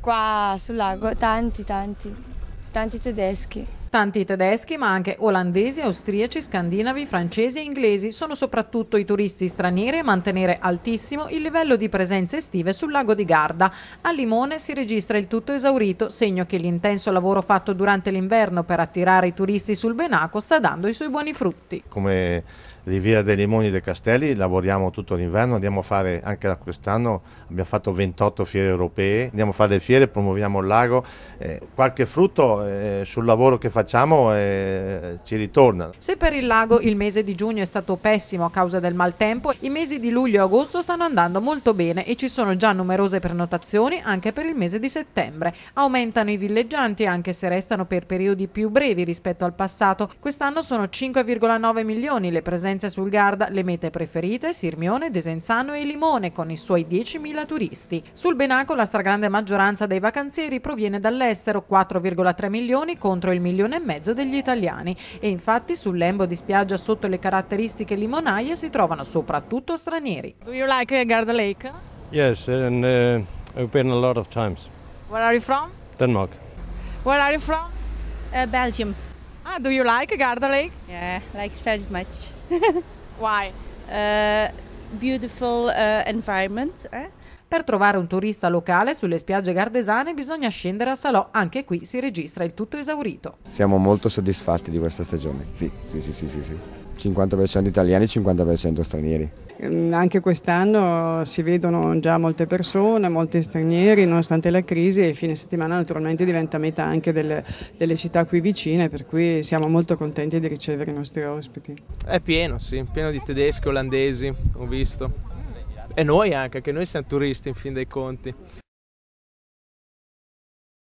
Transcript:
qua sul lago tanti, tanti, tanti tedeschi. Tanti tedeschi, ma anche olandesi, austriaci, scandinavi, francesi e inglesi sono soprattutto i turisti stranieri a mantenere altissimo il livello di presenze estive sul lago di Garda. A Limone si registra il tutto esaurito, segno che l'intenso lavoro fatto durante l'inverno per attirare i turisti sul Benaco sta dando i suoi buoni frutti. Come Riviera dei Limoni e dei Castelli lavoriamo tutto l'inverno, andiamo a fare anche da quest'anno, abbiamo fatto 28 fiere europee, andiamo a fare le fiere, promuoviamo il lago, eh, qualche frutto eh, sul lavoro che facciamo facciamo e ci ritorna. Se per il lago il mese di giugno è stato pessimo a causa del maltempo, i mesi di luglio e agosto stanno andando molto bene e ci sono già numerose prenotazioni anche per il mese di settembre. Aumentano i villeggianti anche se restano per periodi più brevi rispetto al passato. Quest'anno sono 5,9 milioni le presenze sul Garda, le mete preferite Sirmione, Desenzano e Limone con i suoi 10.000 turisti. Sul Benaco la stragrande maggioranza dei vacanzieri proviene dall'estero, 4,3 milioni contro il milione e mezzo degli italiani e infatti sul lembo di spiaggia sotto le caratteristiche limonaie si trovano soprattutto stranieri. Do you like uh, Garda Lake? Yes, and uh, I've been a lot of times. Where are you from? Denmark. Where are you from? Uh, Belgium. Ah, do you like Garda Lake? Yeah, like very much. Why? Uh, beautiful uh, environment. Eh? Per trovare un turista locale sulle spiagge gardesane bisogna scendere a Salò, anche qui si registra il tutto esaurito. Siamo molto soddisfatti di questa stagione, sì, sì, sì, sì, sì. sì. 50% italiani e 50% stranieri. Mm, anche quest'anno si vedono già molte persone, molti stranieri, nonostante la crisi e il fine settimana naturalmente diventa meta anche delle, delle, città qui vicine, per cui siamo molto contenti di ricevere i nostri ospiti. È pieno, sì, pieno di tedeschi, olandesi, ho visto e noi anche, che noi siamo turisti in fin dei conti.